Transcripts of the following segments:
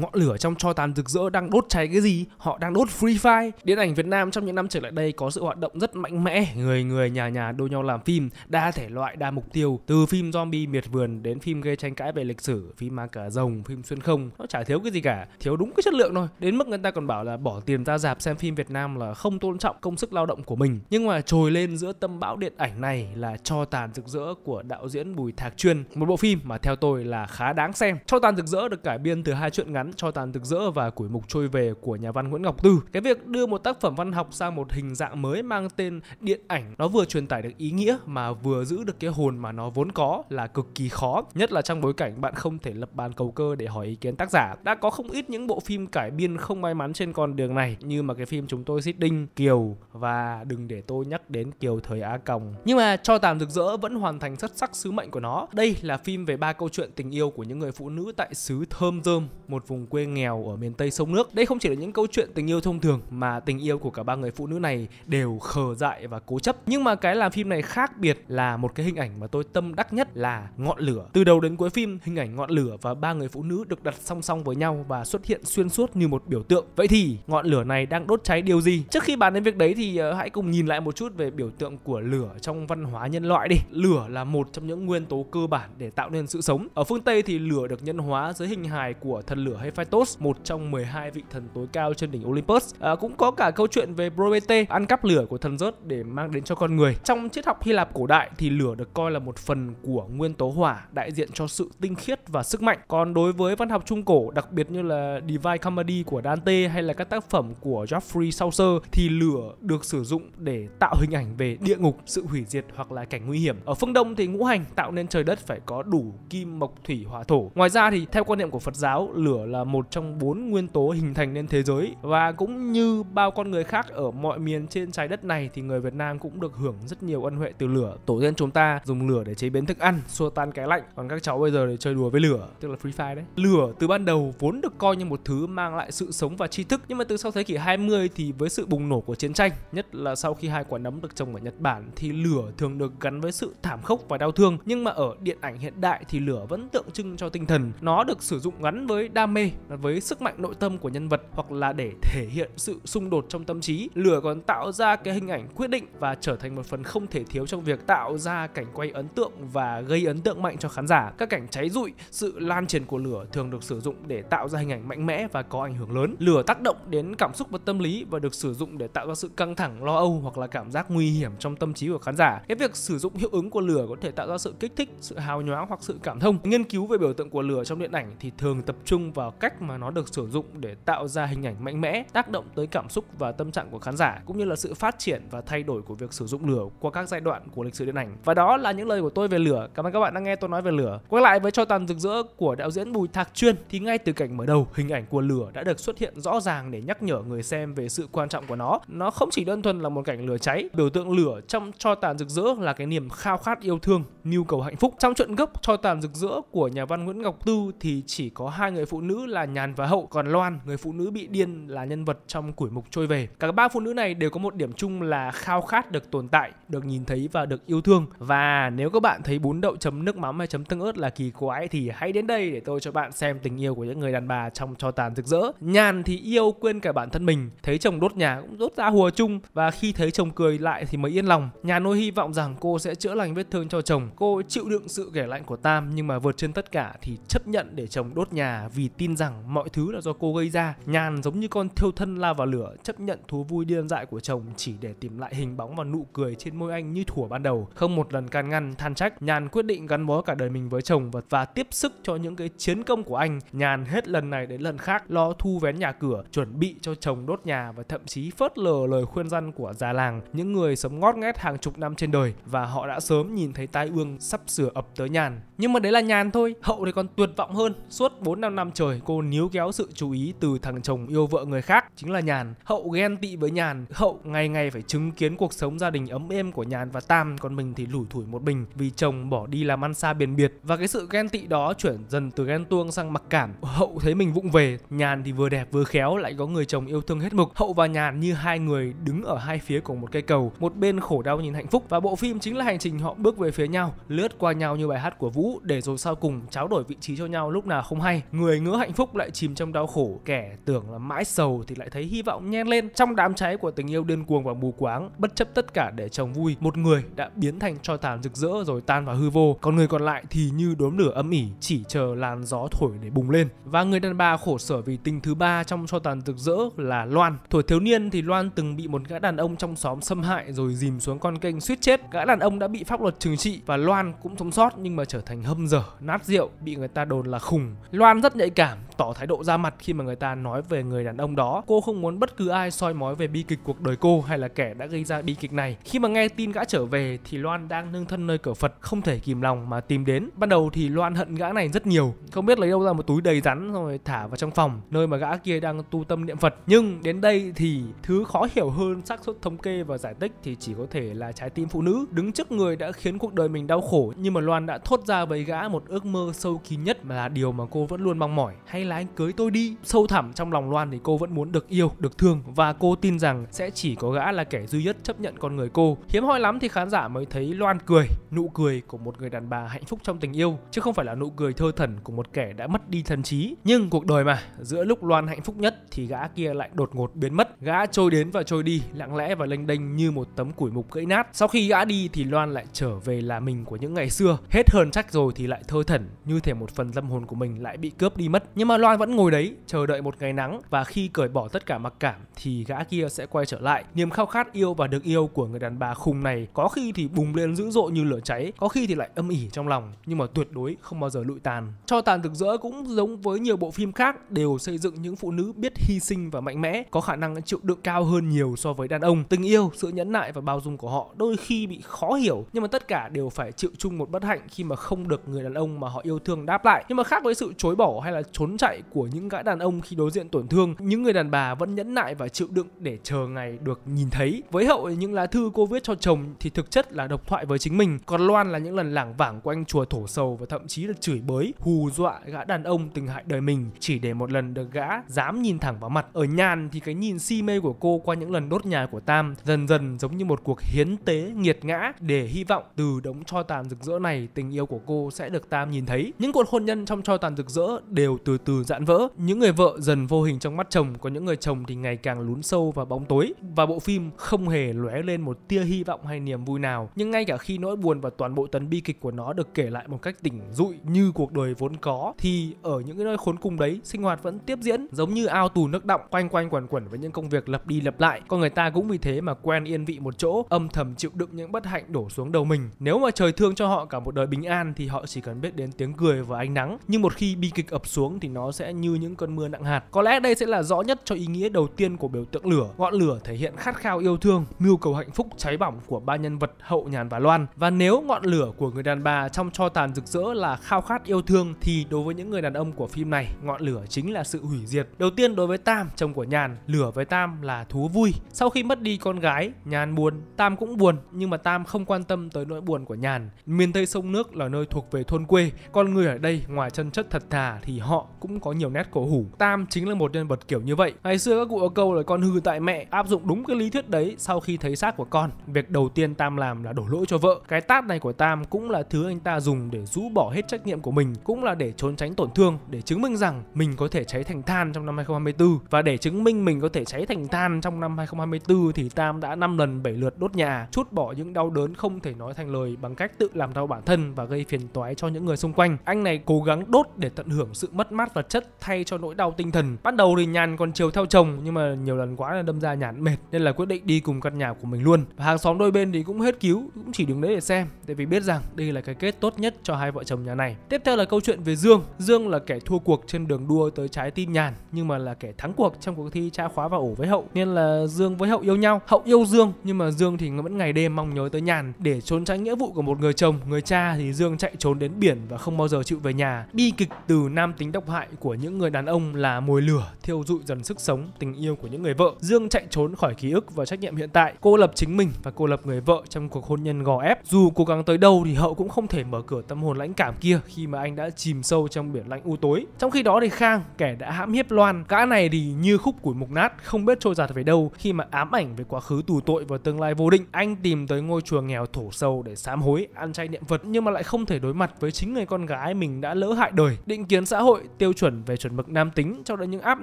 ngọn lửa trong cho tàn rực rỡ đang đốt cháy cái gì họ đang đốt free fire điện ảnh việt nam trong những năm trở lại đây có sự hoạt động rất mạnh mẽ người người nhà nhà đua nhau làm phim đa thể loại đa mục tiêu từ phim zombie miệt vườn đến phim gây tranh cãi về lịch sử phim ma cả rồng phim xuyên không nó chả thiếu cái gì cả thiếu đúng cái chất lượng thôi đến mức người ta còn bảo là bỏ tiền ra dạp xem phim việt nam là không tôn trọng công sức lao động của mình nhưng mà trồi lên giữa tâm bão điện ảnh này là cho tàn rực rỡ của đạo diễn bùi thạc chuyên một bộ phim mà theo tôi là khá đáng xem cho tàn rực rỡ được cải biên từ hai chuyện ngắn án cho tàn rực rỡ và củi mục trôi về của nhà văn Nguyễn Ngọc Tư. Cái việc đưa một tác phẩm văn học sang một hình dạng mới mang tên điện ảnh nó vừa truyền tải được ý nghĩa mà vừa giữ được cái hồn mà nó vốn có là cực kỳ khó, nhất là trong bối cảnh bạn không thể lập bàn cầu cơ để hỏi ý kiến tác giả. Đã có không ít những bộ phim cải biên không may mắn trên con đường này như mà cái phim chúng tôi xít đinh Kiều và đừng để tôi nhắc đến Kiều thời Á Còng. Nhưng mà cho tàn rực rỡ vẫn hoàn thành xuất sắc sứ mệnh của nó. Đây là phim về ba câu chuyện tình yêu của những người phụ nữ tại xứ Thơm Dơm, một vùng vùng quê nghèo ở miền Tây sông nước. Đây không chỉ là những câu chuyện tình yêu thông thường mà tình yêu của cả ba người phụ nữ này đều khờ dại và cố chấp. Nhưng mà cái làm phim này khác biệt là một cái hình ảnh mà tôi tâm đắc nhất là ngọn lửa. Từ đầu đến cuối phim, hình ảnh ngọn lửa và ba người phụ nữ được đặt song song với nhau và xuất hiện xuyên suốt như một biểu tượng. Vậy thì ngọn lửa này đang đốt cháy điều gì? Trước khi bàn đến việc đấy thì ờ, hãy cùng nhìn lại một chút về biểu tượng của lửa trong văn hóa nhân loại đi. Lửa là một trong những nguyên tố cơ bản để tạo nên sự sống. Ở phương Tây thì lửa được nhân hóa dưới hình hài của thần lửa lửa hay Phytos, một trong 12 vị thần tối cao trên đỉnh Olympus. À, cũng có cả câu chuyện về Promethe ăn cắp lửa của thần rớt để mang đến cho con người. Trong triết học Hy Lạp cổ đại thì lửa được coi là một phần của nguyên tố hỏa, đại diện cho sự tinh khiết và sức mạnh. Còn đối với văn học trung cổ, đặc biệt như là Divine Comedy của Dante hay là các tác phẩm của Geoffrey Chaucer thì lửa được sử dụng để tạo hình ảnh về địa ngục, sự hủy diệt hoặc là cảnh nguy hiểm. Ở phương Đông thì ngũ hành tạo nên trời đất phải có đủ kim, mộc, thủy, hỏa, thổ. Ngoài ra thì theo quan niệm của Phật giáo, lửa là một trong bốn nguyên tố hình thành nên thế giới và cũng như bao con người khác ở mọi miền trên trái đất này thì người Việt Nam cũng được hưởng rất nhiều ân huệ từ lửa. Tổ tiên chúng ta dùng lửa để chế biến thức ăn, xua tan cái lạnh, còn các cháu bây giờ để chơi đùa với lửa, tức là Free Fire đấy. Lửa từ ban đầu vốn được coi như một thứ mang lại sự sống và tri thức, nhưng mà từ sau thế kỷ 20 thì với sự bùng nổ của chiến tranh, nhất là sau khi hai quả nấm được trồng ở Nhật Bản thì lửa thường được gắn với sự thảm khốc và đau thương, nhưng mà ở điện ảnh hiện đại thì lửa vẫn tượng trưng cho tinh thần. Nó được sử dụng gắn với đam mê mê với sức mạnh nội tâm của nhân vật hoặc là để thể hiện sự xung đột trong tâm trí. Lửa còn tạo ra cái hình ảnh quyết định và trở thành một phần không thể thiếu trong việc tạo ra cảnh quay ấn tượng và gây ấn tượng mạnh cho khán giả. Các cảnh cháy rụi, sự lan truyền của lửa thường được sử dụng để tạo ra hình ảnh mạnh mẽ và có ảnh hưởng lớn. Lửa tác động đến cảm xúc và tâm lý và được sử dụng để tạo ra sự căng thẳng, lo âu hoặc là cảm giác nguy hiểm trong tâm trí của khán giả. Cái việc sử dụng hiệu ứng của lửa có thể tạo ra sự kích thích, sự hào nhoáng hoặc sự cảm thông. Nghiên cứu về biểu tượng của lửa trong điện ảnh thì thường tập trung vào vào cách mà nó được sử dụng để tạo ra hình ảnh mạnh mẽ, tác động tới cảm xúc và tâm trạng của khán giả cũng như là sự phát triển và thay đổi của việc sử dụng lửa qua các giai đoạn của lịch sử điện ảnh. Và đó là những lời của tôi về lửa. Cảm ơn các bạn đã nghe tôi nói về lửa. Quay lại với cho tàn rực rỡ của đạo diễn Bùi Thạc Chuyên thì ngay từ cảnh mở đầu, hình ảnh của lửa đã được xuất hiện rõ ràng để nhắc nhở người xem về sự quan trọng của nó. Nó không chỉ đơn thuần là một cảnh lửa cháy, biểu tượng lửa trong cho tàn rực rỡ là cái niềm khao khát yêu thương, nhu cầu hạnh phúc. Trong truyện gốc cho tàn rực rỡ của nhà văn Nguyễn Ngọc Tư thì chỉ có hai người phụ nữ là Nhàn và Hậu còn Loan, người phụ nữ bị điên là nhân vật trong Củi mục trôi về. Cả ba phụ nữ này đều có một điểm chung là khao khát được tồn tại, được nhìn thấy và được yêu thương. Và nếu các bạn thấy bún đậu chấm nước mắm hay chấm tương ớt là kỳ quái thì hãy đến đây để tôi cho bạn xem tình yêu của những người đàn bà trong cho tàn rực rỡ. Nhàn thì yêu quên cả bản thân mình, thấy chồng đốt nhà cũng đốt ra hùa chung và khi thấy chồng cười lại thì mới yên lòng. Nhàn nuôi hy vọng rằng cô sẽ chữa lành vết thương cho chồng. Cô chịu đựng sự ghẻ lạnh của Tam nhưng mà vượt trên tất cả thì chấp nhận để chồng đốt nhà vì tin tin rằng mọi thứ là do cô gây ra. Nhàn giống như con thiêu thân la vào lửa, chấp nhận thú vui điên dại của chồng chỉ để tìm lại hình bóng và nụ cười trên môi anh như thủa ban đầu. Không một lần can ngăn, than trách, Nhàn quyết định gắn bó cả đời mình với chồng và, và tiếp sức cho những cái chiến công của anh. Nhàn hết lần này đến lần khác lo thu vén nhà cửa, chuẩn bị cho chồng đốt nhà và thậm chí phớt lờ lời khuyên răn của già làng, những người sống ngót nghét hàng chục năm trên đời và họ đã sớm nhìn thấy tai ương sắp sửa ập tới Nhàn. Nhưng mà đấy là Nhàn thôi, Hậu thì còn tuyệt vọng hơn, suốt 4 năm năm trời người cô níu kéo sự chú ý từ thằng chồng yêu vợ người khác chính là Nhàn. Hậu ghen tị với Nhàn, Hậu ngày ngày phải chứng kiến cuộc sống gia đình ấm êm của Nhàn và Tam còn mình thì lủi thủi một mình vì chồng bỏ đi làm ăn xa biển biệt và cái sự ghen tị đó chuyển dần từ ghen tuông sang mặc cảm. Hậu thấy mình vụng về, Nhàn thì vừa đẹp vừa khéo lại có người chồng yêu thương hết mực. Hậu và Nhàn như hai người đứng ở hai phía của một cây cầu, một bên khổ đau nhìn hạnh phúc và bộ phim chính là hành trình họ bước về phía nhau, lướt qua nhau như bài hát của Vũ để rồi sau cùng tráo đổi vị trí cho nhau lúc nào không hay. Người ngỡ hạnh hạnh phúc lại chìm trong đau khổ kẻ tưởng là mãi sầu thì lại thấy hy vọng nhen lên trong đám cháy của tình yêu điên cuồng và mù quáng bất chấp tất cả để chồng vui một người đã biến thành tro tàn rực rỡ rồi tan vào hư vô còn người còn lại thì như đốm lửa âm ỉ chỉ chờ làn gió thổi để bùng lên và người đàn bà khổ sở vì tình thứ ba trong tro tàn rực rỡ là Loan tuổi thiếu niên thì Loan từng bị một gã đàn ông trong xóm xâm hại rồi dìm xuống con kênh suýt chết gã đàn ông đã bị pháp luật trừng trị và Loan cũng sống sót nhưng mà trở thành hâm dở nát rượu bị người ta đồn là khùng Loan rất nhạy cảm cảm tỏ thái độ ra mặt khi mà người ta nói về người đàn ông đó cô không muốn bất cứ ai soi mói về bi kịch cuộc đời cô hay là kẻ đã gây ra bi kịch này khi mà nghe tin gã trở về thì loan đang nương thân nơi cửa phật không thể kìm lòng mà tìm đến ban đầu thì loan hận gã này rất nhiều không biết lấy đâu ra một túi đầy rắn rồi thả vào trong phòng nơi mà gã kia đang tu tâm niệm phật nhưng đến đây thì thứ khó hiểu hơn xác suất thống kê và giải tích thì chỉ có thể là trái tim phụ nữ đứng trước người đã khiến cuộc đời mình đau khổ nhưng mà loan đã thốt ra với gã một ước mơ sâu kín nhất mà là điều mà cô vẫn luôn mong mỏi hay là anh cưới tôi đi sâu thẳm trong lòng Loan thì cô vẫn muốn được yêu được thương và cô tin rằng sẽ chỉ có gã là kẻ duy nhất chấp nhận con người cô hiếm hoi lắm thì khán giả mới thấy Loan cười nụ cười của một người đàn bà hạnh phúc trong tình yêu chứ không phải là nụ cười thơ thẩn của một kẻ đã mất đi thần trí nhưng cuộc đời mà giữa lúc Loan hạnh phúc nhất thì gã kia lại đột ngột biến mất gã trôi đến và trôi đi lặng lẽ và lênh đênh như một tấm củi mục gãy nát sau khi gã đi thì Loan lại trở về là mình của những ngày xưa hết hờn trách rồi thì lại thơ thẩn như thể một phần tâm hồn của mình lại bị cướp đi mất nhưng mà Loan vẫn ngồi đấy chờ đợi một ngày nắng và khi cởi bỏ tất cả mặc cảm thì gã kia sẽ quay trở lại. Niềm khao khát yêu và được yêu của người đàn bà khùng này có khi thì bùng lên dữ dội như lửa cháy, có khi thì lại âm ỉ trong lòng nhưng mà tuyệt đối không bao giờ lụi tàn. Cho tàn thực rỡ cũng giống với nhiều bộ phim khác đều xây dựng những phụ nữ biết hy sinh và mạnh mẽ, có khả năng chịu đựng cao hơn nhiều so với đàn ông. Tình yêu, sự nhẫn nại và bao dung của họ đôi khi bị khó hiểu nhưng mà tất cả đều phải chịu chung một bất hạnh khi mà không được người đàn ông mà họ yêu thương đáp lại. Nhưng mà khác với sự chối bỏ hay là trốn chạy của những gã đàn ông khi đối diện tổn thương, những người đàn bà vẫn nhẫn nại và chịu đựng để chờ ngày được nhìn thấy. Với hậu những lá thư cô viết cho chồng thì thực chất là độc thoại với chính mình, còn Loan là những lần lảng vảng quanh chùa thổ sầu và thậm chí là chửi bới, hù dọa gã đàn ông từng hại đời mình chỉ để một lần được gã dám nhìn thẳng vào mặt. Ở nhàn thì cái nhìn si mê của cô qua những lần đốt nhà của Tam dần dần giống như một cuộc hiến tế nghiệt ngã để hy vọng từ đống cho tàn rực rỡ này tình yêu của cô sẽ được Tam nhìn thấy. Những cuộc hôn nhân trong cho tàn rực rỡ đều từ từ giãn vỡ. Những người vợ dần vô hình trong mắt chồng, có những người chồng thì ngày càng lún sâu và bóng tối và bộ phim không hề lóe lên một tia hy vọng hay niềm vui nào. Nhưng ngay cả khi nỗi buồn và toàn bộ tấn bi kịch của nó được kể lại một cách tỉnh rụi như cuộc đời vốn có thì ở những nơi khốn cùng đấy, sinh hoạt vẫn tiếp diễn giống như ao tù nước động quanh quanh quẩn quẩn với những công việc lặp đi lặp lại. Con người ta cũng vì thế mà quen yên vị một chỗ, âm thầm chịu đựng những bất hạnh đổ xuống đầu mình. Nếu mà trời thương cho họ cả một đời bình an thì họ chỉ cần biết đến tiếng cười và ánh nắng. Nhưng một khi bi kịch ập xuống thì nó sẽ như những cơn mưa nặng hạt. Có lẽ đây sẽ là rõ nhất cho ý nghĩa đầu tiên của biểu tượng lửa. Ngọn lửa thể hiện khát khao yêu thương, mưu cầu hạnh phúc cháy bỏng của ba nhân vật Hậu Nhàn và Loan. Và nếu ngọn lửa của người đàn bà trong cho tàn rực rỡ là khao khát yêu thương thì đối với những người đàn ông của phim này, ngọn lửa chính là sự hủy diệt. Đầu tiên đối với Tam, chồng của Nhàn, lửa với Tam là thú vui. Sau khi mất đi con gái, Nhàn buồn, Tam cũng buồn, nhưng mà Tam không quan tâm tới nỗi buồn của Nhàn. Miền Tây sông nước là nơi thuộc về thôn quê, con người ở đây ngoài chân chất thật thà thì họ cũng có nhiều nét cổ hủ. Tam chính là một nhân vật kiểu như vậy. Ngày xưa các cụ có câu là con hư tại mẹ áp dụng đúng cái lý thuyết đấy sau khi thấy xác của con. Việc đầu tiên Tam làm là đổ lỗi cho vợ. Cái tát này của Tam cũng là thứ anh ta dùng để rũ bỏ hết trách nhiệm của mình, cũng là để trốn tránh tổn thương, để chứng minh rằng mình có thể cháy thành than trong năm 2024 và để chứng minh mình có thể cháy thành than trong năm 2024 thì Tam đã năm lần bảy lượt đốt nhà, chút bỏ những đau đớn không thể nói thành lời bằng cách tự làm đau bản thân và gây phiền toái cho những người xung quanh. Anh này cố gắng đốt để tận hưởng sự mất mát vật chất thay cho nỗi đau tinh thần. Ban đầu thì Nhàn còn chiều theo chồng nhưng mà nhiều lần quá là đâm ra Nhàn mệt nên là quyết định đi cùng căn nhà của mình luôn. Và hàng xóm đôi bên thì cũng hết cứu, cũng chỉ đứng đấy để xem tại vì biết rằng đây là cái kết tốt nhất cho hai vợ chồng nhà này. Tiếp theo là câu chuyện về Dương. Dương là kẻ thua cuộc trên đường đua tới trái tim Nhàn nhưng mà là kẻ thắng cuộc trong cuộc thi tra khóa và ổ với Hậu nên là Dương với Hậu yêu nhau. Hậu yêu Dương nhưng mà Dương thì vẫn ngày đêm mong nhớ tới Nhàn để trốn tránh nghĩa vụ của một người chồng, người cha thì Dương chạy trốn đến biển và không bao giờ chịu về nhà. Bi kịch từ nam tính độc hại của những người đàn ông là mồi lửa thiêu dụi dần sức sống, tình yêu của những người vợ. Dương chạy trốn khỏi ký ức và trách nhiệm hiện tại, cô lập chính mình và cô lập người vợ trong cuộc hôn nhân gò ép. Dù cố gắng tới đâu thì Hậu cũng không thể mở cửa tâm hồn lãnh cảm kia khi mà anh đã chìm sâu trong biển lạnh u tối. Trong khi đó thì Khang, kẻ đã hãm hiếp Loan, gã này thì như khúc củi mục nát, không biết trôi giạt về đâu khi mà ám ảnh về quá khứ tù tội và tương lai vô định. Anh tìm tới ngôi chùa nghèo thổ sâu để sám hối, ăn chay niệm vật nhưng mà lại không thể đối mặt với chính người con gái mình đã lỡ hại đời. Định kiến xã hội tiêu chuẩn về chuẩn mực nam tính cho đến những áp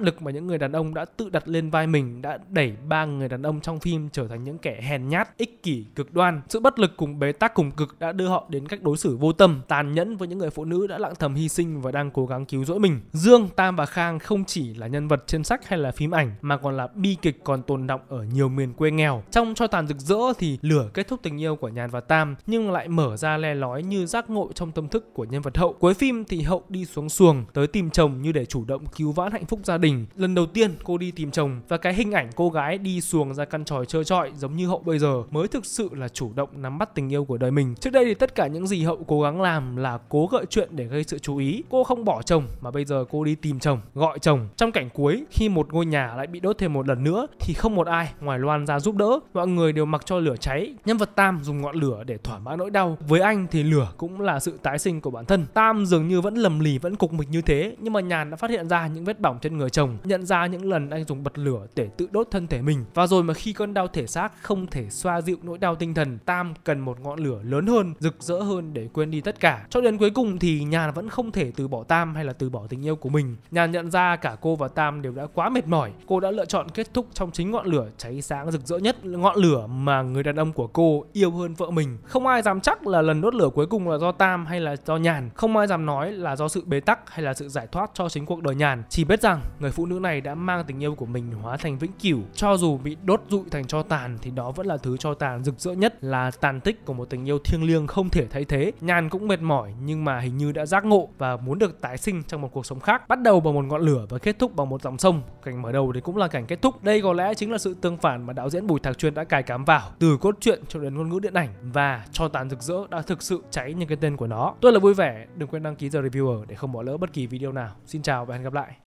lực mà những người đàn ông đã tự đặt lên vai mình đã đẩy ba người đàn ông trong phim trở thành những kẻ hèn nhát, ích kỷ, cực đoan. Sự bất lực cùng bế tắc cùng cực đã đưa họ đến cách đối xử vô tâm, tàn nhẫn với những người phụ nữ đã lặng thầm hy sinh và đang cố gắng cứu rỗi mình. Dương, Tam và Khang không chỉ là nhân vật trên sách hay là phim ảnh mà còn là bi kịch còn tồn động ở nhiều miền quê nghèo. Trong cho tàn rực rỡ thì lửa kết thúc tình yêu của Nhàn và Tam nhưng lại mở ra le lói như giác ngộ trong tâm thức của nhân vật hậu. Cuối phim thì hậu đi xuống xuồng tới tìm chồng như để chủ động cứu vãn hạnh phúc gia đình. Lần đầu tiên cô đi tìm chồng và cái hình ảnh cô gái đi xuồng ra căn tròi chơi trọi giống như Hậu bây giờ mới thực sự là chủ động nắm bắt tình yêu của đời mình. Trước đây thì tất cả những gì Hậu cố gắng làm là cố gợi chuyện để gây sự chú ý. Cô không bỏ chồng mà bây giờ cô đi tìm chồng, gọi chồng. Trong cảnh cuối khi một ngôi nhà lại bị đốt thêm một lần nữa thì không một ai ngoài Loan ra giúp đỡ. Mọi người đều mặc cho lửa cháy. Nhân vật Tam dùng ngọn lửa để thỏa mãn nỗi đau. Với anh thì lửa cũng là sự tái sinh của bản thân. Tam dường như vẫn lầm lì vẫn cục mịch như thế nhưng mà nhàn đã phát hiện ra những vết bỏng trên người chồng nhận ra những lần anh dùng bật lửa để tự đốt thân thể mình và rồi mà khi cơn đau thể xác không thể xoa dịu nỗi đau tinh thần tam cần một ngọn lửa lớn hơn rực rỡ hơn để quên đi tất cả cho đến cuối cùng thì nhàn vẫn không thể từ bỏ tam hay là từ bỏ tình yêu của mình nhàn nhận ra cả cô và tam đều đã quá mệt mỏi cô đã lựa chọn kết thúc trong chính ngọn lửa cháy sáng rực rỡ nhất ngọn lửa mà người đàn ông của cô yêu hơn vợ mình không ai dám chắc là lần đốt lửa cuối cùng là do tam hay là do nhàn không ai dám nói là do sự bế tắc hay là sự giải thoát cho chính cuộc đời nhàn chỉ biết rằng người phụ nữ này đã mang tình yêu của mình hóa thành vĩnh cửu cho dù bị đốt rụi thành cho tàn thì đó vẫn là thứ cho tàn rực rỡ nhất là tàn tích của một tình yêu thiêng liêng không thể thay thế nhàn cũng mệt mỏi nhưng mà hình như đã giác ngộ và muốn được tái sinh trong một cuộc sống khác bắt đầu bằng một ngọn lửa và kết thúc bằng một dòng sông cảnh mở đầu thì cũng là cảnh kết thúc đây có lẽ chính là sự tương phản mà đạo diễn bùi thạc chuyên đã cài cắm vào từ cốt truyện cho đến ngôn ngữ điện ảnh và cho tàn rực rỡ đã thực sự cháy những cái tên của nó tôi là vui vẻ đừng quên đăng ký giờ reviewer để không bỏ lỡ bất kỳ video điều nào xin chào và hẹn gặp lại